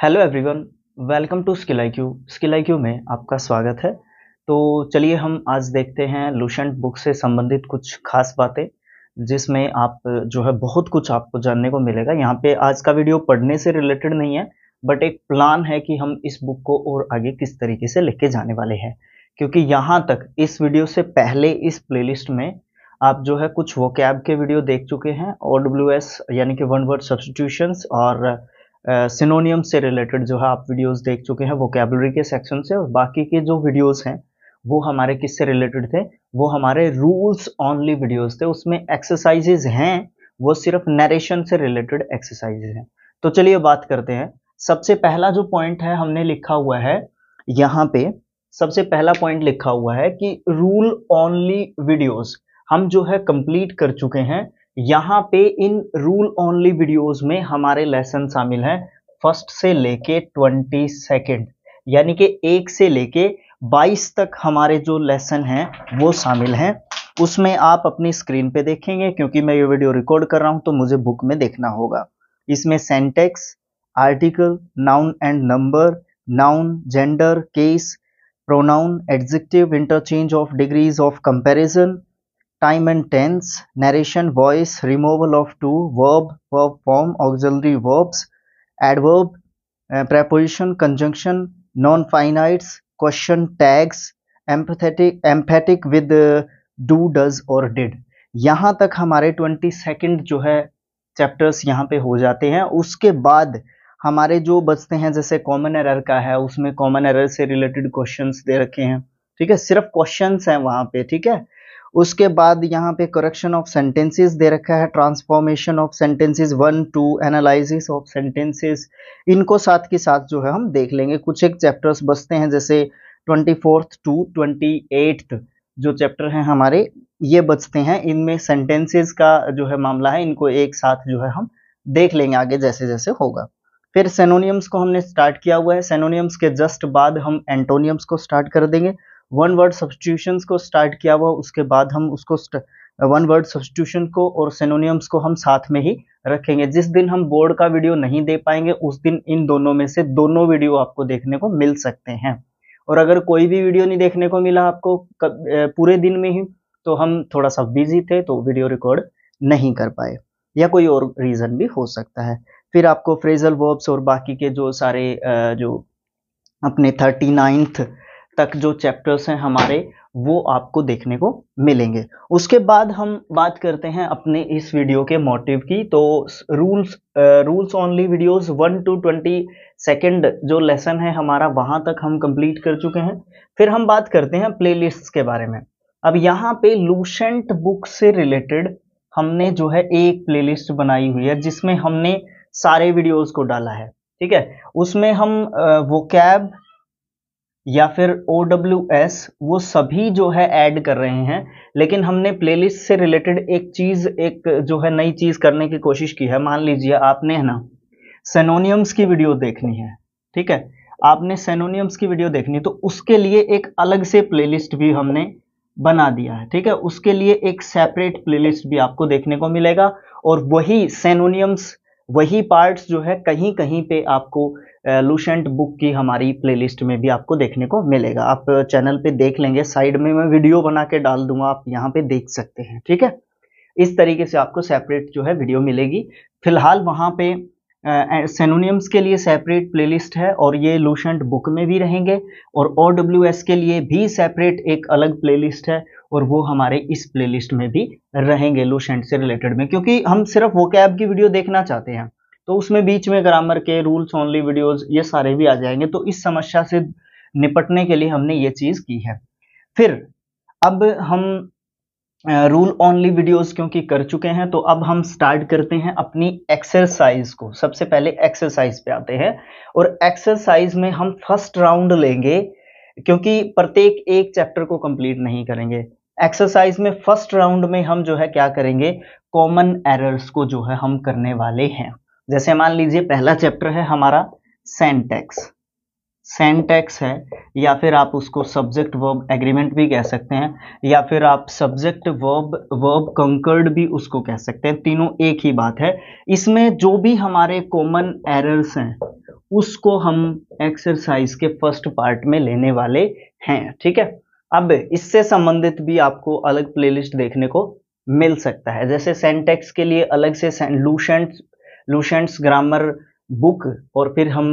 Hello everyone welcome to skill I Q skill I Q में आपका स्वागत है तो चलिए हम आज देखते हैं लूशेंट बुक से संबंधित कुछ खास बातें जिसमें आप जो है बहुत कुछ आपको जानने को मिलेगा यहाँ पे आज का वीडियो पढ़ने से रिलेटेड नहीं है बट एक प्लान है कि हम इस बुक को और आगे किस तरीके से लेके जाने वाले हैं क्योंकि यहाँ तक इस वीडियो से पहले इस प्लेलिस्ट में आप जो है कुछ कैब के वीडियो देख चुके हैं ओ यानी कि वन वर्ड सब्सटीट्यूशंस और सिनोनियम से रिलेटेड जो है आप वीडियोस देख चुके हैं वोकेबलरी के सेक्शन से और बाकी के जो वीडियोस हैं वो हमारे किससे रिलेटेड थे वो हमारे रूल्स ऑनली वीडियोस थे उसमें एक्सरसाइजेज हैं वो सिर्फ नरेशन से रिलेटेड एक्सरसाइजेज हैं तो चलिए बात करते हैं सबसे पहला जो पॉइंट है हमने लिखा हुआ है यहाँ पे सबसे पहला पॉइंट लिखा हुआ है कि रूल ऑनली वीडियोज हम जो है कंप्लीट कर चुके हैं यहाँ पे इन रूल ओनली वीडियोस में हमारे लेसन शामिल हैं फर्स्ट से लेके ट्वेंटी सेकेंड यानी कि एक से लेके बाईस तक हमारे जो लेसन हैं वो शामिल हैं उसमें आप अपनी स्क्रीन पे देखेंगे क्योंकि मैं ये वीडियो रिकॉर्ड कर रहा हूँ तो मुझे बुक में देखना होगा इसमें syntax article noun and number noun gender case pronoun adjective interchange of degrees of comparison time and tense, narration, voice, removal of to, verb, verb form, auxiliary verbs, adverb, uh, preposition, conjunction, non-finites, question tags, empathetic, emphatic with uh, do, does or did. यहाँ तक हमारे twenty second जो है chapters यहाँ पे हो जाते हैं उसके बाद हमारे जो बचते हैं जैसे कॉमन एरर का है उसमें कॉमन एरर से रिलेटेड क्वेश्चंस दे रखे हैं ठीक है सिर्फ क्वेश्चंस हैं वहाँ पे ठीक है उसके बाद यहाँ पे करेक्शन ऑफ सेंटेंसेस दे रखा है transformation of sentences one two analysis of sentences इनको साथ के साथ जो है हम देख लेंगे कुछ एक चैप्टर्स बचते हैं जैसे twenty fourth to twenty eighth जो चैप्टर हैं हमारे ये बचते हैं इनमें सेंटेंसेस का जो है मामला है इनको एक साथ जो है हम देख लेंगे आगे जैसे जैसे होगा फिर सेनोनियम्स को हमने स्टार्ट किया हुआ है सेनोनियम्स के जस्ट बाद हम एंटोनियम्स को स्टार्ट कर देंगे वन वर्ड सब्सटीट्यूशन को स्टार्ट किया हुआ उसके बाद हम उसको वन वर्ड सब्सटीट्यूशन को और सेनोनियम्स को हम साथ में ही रखेंगे जिस दिन हम बोर्ड का वीडियो नहीं दे पाएंगे उस दिन इन दोनों में से दोनों वीडियो आपको देखने को मिल सकते हैं और अगर कोई भी वीडियो नहीं देखने को मिला आपको पूरे दिन में ही तो हम थोड़ा सा बिजी थे तो वीडियो रिकॉर्ड नहीं कर पाए या कोई और रीज़न भी हो सकता है फिर आपको फ्रेजल वर्ब्स और बाकी के जो सारे जो अपने थर्टी नाइन्थ तक जो चैप्टर्स हैं हमारे वो आपको देखने को मिलेंगे उसके बाद हम बात करते हैं अपने इस वीडियो के मोटिव की तो rules rules only videos one two twenty second जो लेसन है हमारा वहाँ तक हम कंप्लीट कर चुके हैं फिर हम बात करते हैं प्लेलिस्ट्स के बारे में अब यहाँ पे लूशेंट बुक से रिलेटेड हमने जो है एक प्लेलिस्ट बनाई हुई है जिसमें हमने सारे वीडियोज को डाला है ठीक है उसमें हम वो कैब या फिर ओ डब्ल्यू एस वो सभी जो है ऐड कर रहे हैं लेकिन हमने प्लेलिस्ट से रिलेटेड एक चीज़ एक जो है नई चीज़ करने की कोशिश की है मान लीजिए आपने है ना सेनोनियम्स की वीडियो देखनी है ठीक है आपने सेनोनियम्स की वीडियो देखनी तो उसके लिए एक अलग से प्लेलिस्ट भी हमने बना दिया है ठीक है उसके लिए एक सेपरेट प्लेलिस्ट भी आपको देखने को मिलेगा और वही सेनोनियम्स वही पार्ट्स जो है कहीं कहीं पे आपको लूशेंट बुक की हमारी प्लेलिस्ट में भी आपको देखने को मिलेगा आप चैनल पे देख लेंगे साइड में मैं वीडियो बना के डाल दूंगा आप यहाँ पे देख सकते हैं ठीक है इस तरीके से आपको सेपरेट जो है वीडियो मिलेगी फिलहाल वहाँ पे सेनोनियम्स के लिए सेपरेट प्लेलिस्ट है और ये लूशेंट बुक में भी रहेंगे और ओ के लिए भी सेपरेट एक अलग लिस्ट है और वो हमारे इस लिस्ट में भी रहेंगे लूशेंट से रिलेटेड में क्योंकि हम सिर्फ वो की वीडियो देखना चाहते हैं तो उसमें बीच में ग्रामर के रूल्स ओनली वीडियोज ये सारे भी आ जाएंगे तो इस समस्या से निपटने के लिए हमने ये चीज़ की है फिर अब हम रूल ओनली वीडियोस क्योंकि कर चुके हैं तो अब हम स्टार्ट करते हैं अपनी एक्सरसाइज को सबसे पहले एक्सरसाइज पे आते हैं और एक्सरसाइज में हम फर्स्ट राउंड लेंगे क्योंकि प्रत्येक एक चैप्टर को कंप्लीट नहीं करेंगे एक्सरसाइज में फर्स्ट राउंड में हम जो है क्या करेंगे कॉमन एरर्स को जो है हम करने वाले हैं जैसे मान लीजिए पहला चैप्टर है हमारा सेंटेक्स सेंटेक्स है या फिर आप उसको सब्जेक्ट वर्ब एग्रीमेंट भी कह सकते हैं या फिर आप सब्जेक्ट वर्ब वर्ब कंकर्ड भी उसको कह सकते हैं तीनों एक ही बात है इसमें जो भी हमारे कॉमन एरर्स हैं उसको हम एक्सरसाइज के फर्स्ट पार्ट में लेने वाले हैं ठीक है अब इससे संबंधित भी आपको अलग प्लेलिस्ट देखने को मिल सकता है जैसे सेंटेक्स के लिए अलग से लूशेंट लूशेंट्स ग्रामर बुक और फिर हम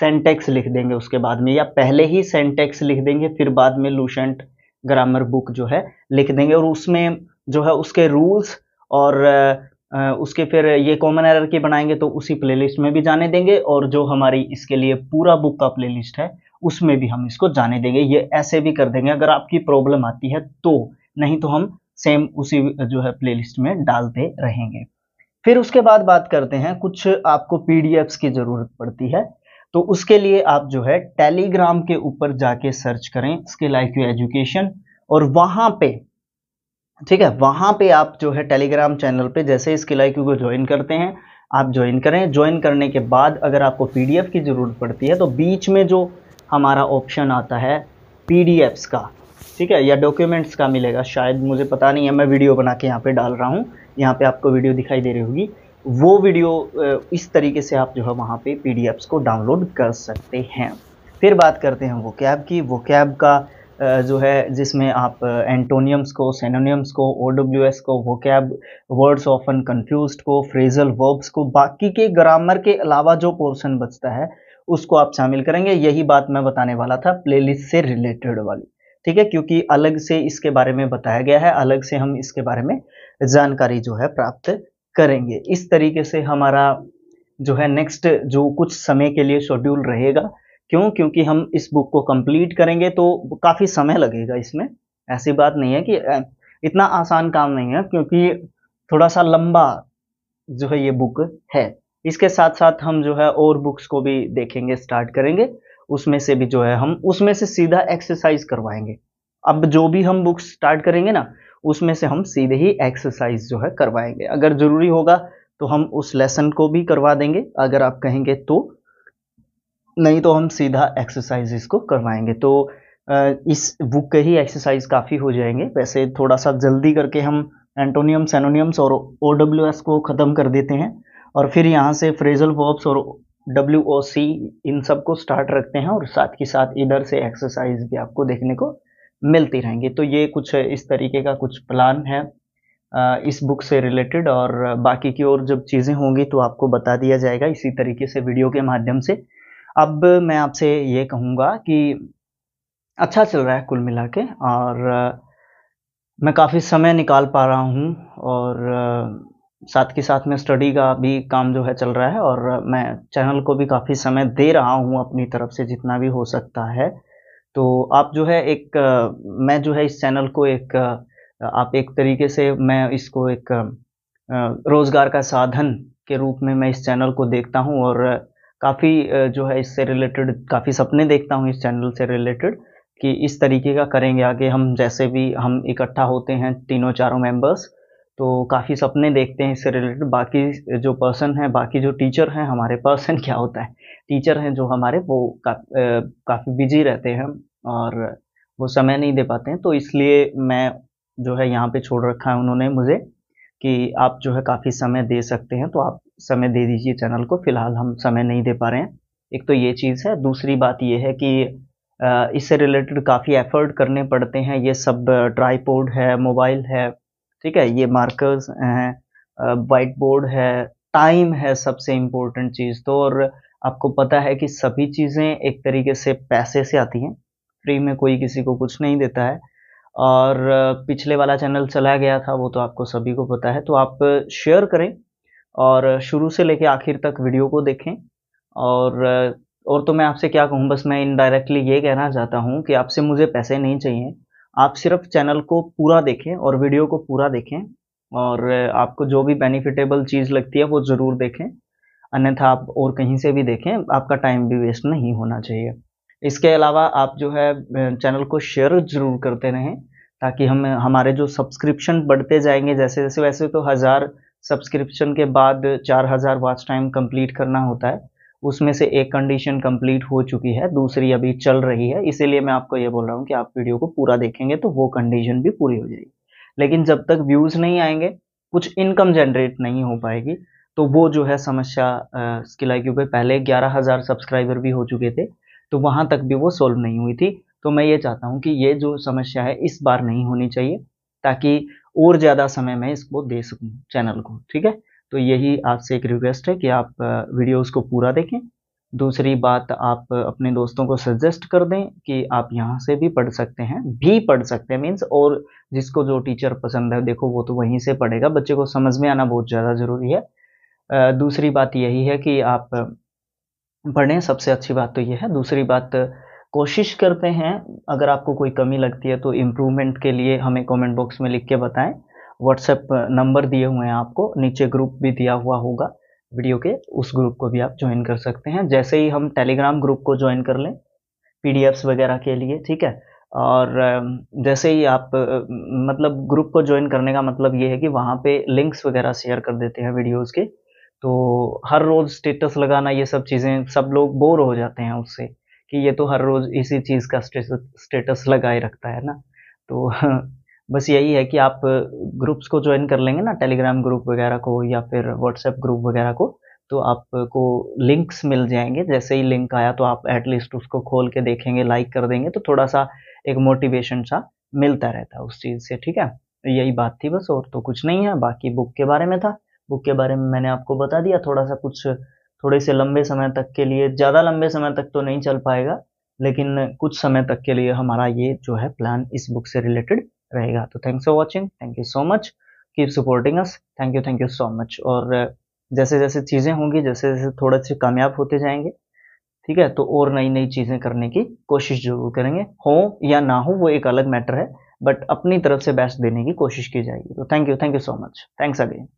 सेंटेक्स लिख देंगे उसके बाद में या पहले ही सेंटेक्स लिख देंगे फिर बाद में लूशेंट ग्रामर बुक जो है लिख देंगे और उसमें जो है उसके रूल्स और उसके फिर ये कॉमन एरर की बनाएंगे तो उसी प्लेलिस्ट में भी जाने देंगे और जो हमारी इसके लिए पूरा बुक का प्लेलिस्ट है उसमें भी हम इसको जाने देंगे ये ऐसे भी कर देंगे अगर आपकी प्रॉब्लम आती है तो नहीं तो हम सेम उसी जो है प्लेलिस्ट में डालते रहेंगे फिर उसके बाद बात करते हैं कुछ आपको पी की ज़रूरत पड़ती है तो उसके लिए आप जो है टेलीग्राम के ऊपर जाके सर्च करें स्किल आई क्यू एजुकेशन और वहाँ पे ठीक है वहाँ पे आप जो है टेलीग्राम चैनल पे जैसे स्किल आई को ज्वाइन करते हैं आप ज्वाइन करें ज्वाइन करने के बाद अगर आपको पीडीएफ की ज़रूरत पड़ती है तो बीच में जो हमारा ऑप्शन आता है पीडीएफ्स का ठीक है या डॉक्यूमेंट्स का मिलेगा शायद मुझे पता नहीं है मैं वीडियो बना के यहाँ पे डाल रहा हूँ यहाँ पे आपको वीडियो दिखाई दे रही होगी वो वीडियो इस तरीके से आप जो है वहाँ पे पी को डाउनलोड कर सकते हैं फिर बात करते हैं वो कैब की वो कैब का जो है जिसमें आप एंटोनियम्स को सेनोनियम्स को ओ को वो कैब वर्ड्स ऑफन कन्फ्यूज को फ्रेजल वर्ब्स को बाकी के ग्रामर के अलावा जो पोर्शन बचता है उसको आप शामिल करेंगे यही बात मैं बताने वाला था प्लेलिस्ट से रिलेटेड वाली ठीक है क्योंकि अलग से इसके बारे में बताया गया है अलग से हम इसके बारे में जानकारी जो है प्राप्त करेंगे इस तरीके से हमारा जो है नेक्स्ट जो कुछ समय के लिए शेड्यूल रहेगा क्यों क्योंकि हम इस बुक को कंप्लीट करेंगे तो काफ़ी समय लगेगा इसमें ऐसी बात नहीं है कि इतना आसान काम नहीं है क्योंकि थोड़ा सा लंबा जो है ये बुक है इसके साथ साथ हम जो है और बुक्स को भी देखेंगे स्टार्ट करेंगे उसमें से भी जो है हम उसमें से सीधा एक्सरसाइज करवाएंगे अब जो भी हम बुक स्टार्ट करेंगे ना उसमें से हम सीधे ही एक्सरसाइज जो है करवाएंगे अगर ज़रूरी होगा तो हम उस लेसन को भी करवा देंगे अगर आप कहेंगे तो नहीं तो हम सीधा एक्सरसाइज इसको करवाएंगे तो इस बुक के ही एक्सरसाइज काफ़ी हो जाएंगे वैसे थोड़ा सा जल्दी करके हम एंटोनियम सेनोनियम्स और ओ को ख़त्म कर देते हैं और फिर यहाँ से फ्रेजल वर्ब्स और डब्ल्यू ओ सी इन सबको स्टार्ट रखते हैं और साथ ही साथ इधर से एक्सरसाइज भी आपको देखने को मिलती रहेंगी तो ये कुछ इस तरीके का कुछ प्लान है इस बुक से रिलेटेड और बाकी की और जब चीज़ें होंगी तो आपको बता दिया जाएगा इसी तरीके से वीडियो के माध्यम से अब मैं आपसे ये कहूँगा कि अच्छा चल रहा है कुल मिला के और मैं काफ़ी समय निकाल पा रहा हूँ और साथ के साथ में स्टडी का भी काम जो है चल रहा है और मैं चैनल को भी काफ़ी समय दे रहा हूँ अपनी तरफ से जितना भी हो सकता है तो आप जो है एक मैं जो है इस चैनल को एक आप एक तरीके से मैं इसको एक रोज़गार का साधन के रूप में मैं इस चैनल को देखता हूँ और काफ़ी जो है इससे रिलेटेड काफ़ी सपने देखता हूँ इस चैनल से रिलेटेड कि इस तरीके का करेंगे आगे हम जैसे भी हम इकट्ठा होते हैं तीनों चारों मेंबर्स तो काफ़ी सपने देखते हैं इससे रिलेटेड बाकी जो पर्सन है बाकी जो टीचर हैं हमारे पर्सन क्या होता है टीचर हैं जो हमारे वो का, काफ़ी बिजी रहते हैं और वो समय नहीं दे पाते हैं तो इसलिए मैं जो है यहाँ पे छोड़ रखा है उन्होंने मुझे कि आप जो है काफ़ी समय दे सकते हैं तो आप समय दे दीजिए चैनल को फिलहाल हम समय नहीं दे पा रहे हैं एक तो ये चीज़ है दूसरी बात ये है कि इससे रिलेटेड काफ़ी एफर्ट करने पड़ते हैं ये सब ट्राईपोर्ड है मोबाइल है ठीक है ये मार्कर्स हैं वाइट बोर्ड है टाइम है सबसे इम्पोर्टेंट चीज़ तो और आपको पता है कि सभी चीज़ें एक तरीके से पैसे से आती हैं फ्री में कोई किसी को कुछ नहीं देता है और पिछले वाला चैनल चला गया था वो तो आपको सभी को पता है तो आप शेयर करें और शुरू से लेके आखिर तक वीडियो को देखें और और तो मैं आपसे क्या कहूँ बस मैं इनडायरेक्टली ये कहना चाहता हूँ कि आपसे मुझे पैसे नहीं चाहिए आप सिर्फ चैनल को पूरा देखें और वीडियो को पूरा देखें और आपको जो भी बेनिफिटेबल चीज़ लगती है वो ज़रूर देखें अन्यथा आप और कहीं से भी देखें आपका टाइम भी वेस्ट नहीं होना चाहिए इसके अलावा आप जो है चैनल को शेयर ज़रूर करते रहें ताकि हम हमारे जो सब्सक्रिप्शन बढ़ते जाएंगे जैसे जैसे वैसे तो हज़ार सब्सक्रिप्शन के बाद चार हज़ार वॉच टाइम कंप्लीट करना होता है उसमें से एक कंडीशन कंप्लीट हो चुकी है दूसरी अभी चल रही है इसीलिए मैं आपको ये बोल रहा हूँ कि आप वीडियो को पूरा देखेंगे तो वो कंडीशन भी पूरी हो जाएगी लेकिन जब तक व्यूज़ नहीं आएंगे कुछ इनकम जनरेट नहीं हो पाएगी तो वो जो है समस्या स्किल आई पे पहले ग्यारह हज़ार सब्सक्राइबर भी हो चुके थे तो वहाँ तक भी वो सॉल्व नहीं हुई थी तो मैं ये चाहता हूँ कि ये जो समस्या है इस बार नहीं होनी चाहिए ताकि और ज़्यादा समय मैं इसको दे सकूँ चैनल को ठीक है तो यही आपसे एक रिक्वेस्ट है कि आप वीडियोस को पूरा देखें दूसरी बात आप अपने दोस्तों को सजेस्ट कर दें कि आप यहाँ से भी पढ़ सकते हैं भी पढ़ सकते हैं मीन्स और जिसको जो टीचर पसंद है देखो वो तो वहीं से पढ़ेगा बच्चे को समझ में आना बहुत ज़्यादा ज़रूरी है दूसरी बात यही है कि आप पढ़ें सबसे अच्छी बात तो ये है दूसरी बात कोशिश करते हैं अगर आपको कोई कमी लगती है तो इम्प्रूवमेंट के लिए हमें कमेंट बॉक्स में लिख के बताएं व्हाट्सएप नंबर दिए हुए हैं आपको नीचे ग्रुप भी दिया हुआ होगा वीडियो के उस ग्रुप को भी आप ज्वाइन कर सकते हैं जैसे ही हम टेलीग्राम ग्रुप को ज्वाइन कर लें पी वगैरह के लिए ठीक है और जैसे ही आप मतलब ग्रुप को ज्वाइन करने का मतलब ये है कि वहाँ पे लिंक्स वगैरह शेयर कर देते हैं वीडियोस के तो हर रोज़ स्टेटस लगाना ये सब चीज़ें सब लोग बोर हो जाते हैं उससे कि ये तो हर रोज़ इसी चीज़ का स्टेटस लगाए रखता है ना तो बस यही है कि आप ग्रुप्स को ज्वाइन कर लेंगे ना टेलीग्राम ग्रुप वगैरह को या फिर व्हाट्सएप ग्रुप वगैरह को तो आपको लिंक्स मिल जाएंगे जैसे ही लिंक आया तो आप एटलीस्ट उसको खोल के देखेंगे लाइक कर देंगे तो थोड़ा सा एक मोटिवेशन सा मिलता रहता है उस चीज़ से ठीक है यही बात थी बस और तो कुछ नहीं है बाकी बुक के बारे में था बुक के बारे में मैंने आपको बता दिया थोड़ा सा कुछ थोड़े से लंबे समय तक के लिए ज़्यादा लंबे समय तक तो नहीं चल पाएगा लेकिन कुछ समय तक के लिए हमारा ये जो है प्लान इस बुक से रिलेटेड रहेगा तो thanks for watching thank you so much keep supporting us thank you thank you so much और uh, जैसे जैसे चीज़ें होंगी जैसे जैसे थोड़े से कामयाब होते जाएंगे ठीक है तो और नई नई चीज़ें करने की कोशिश जरूर करेंगे हो या ना हो वो एक अलग मैटर है बट अपनी तरफ से बेस्ट देने की कोशिश की जाएगी तो thank you thank you so much thanks again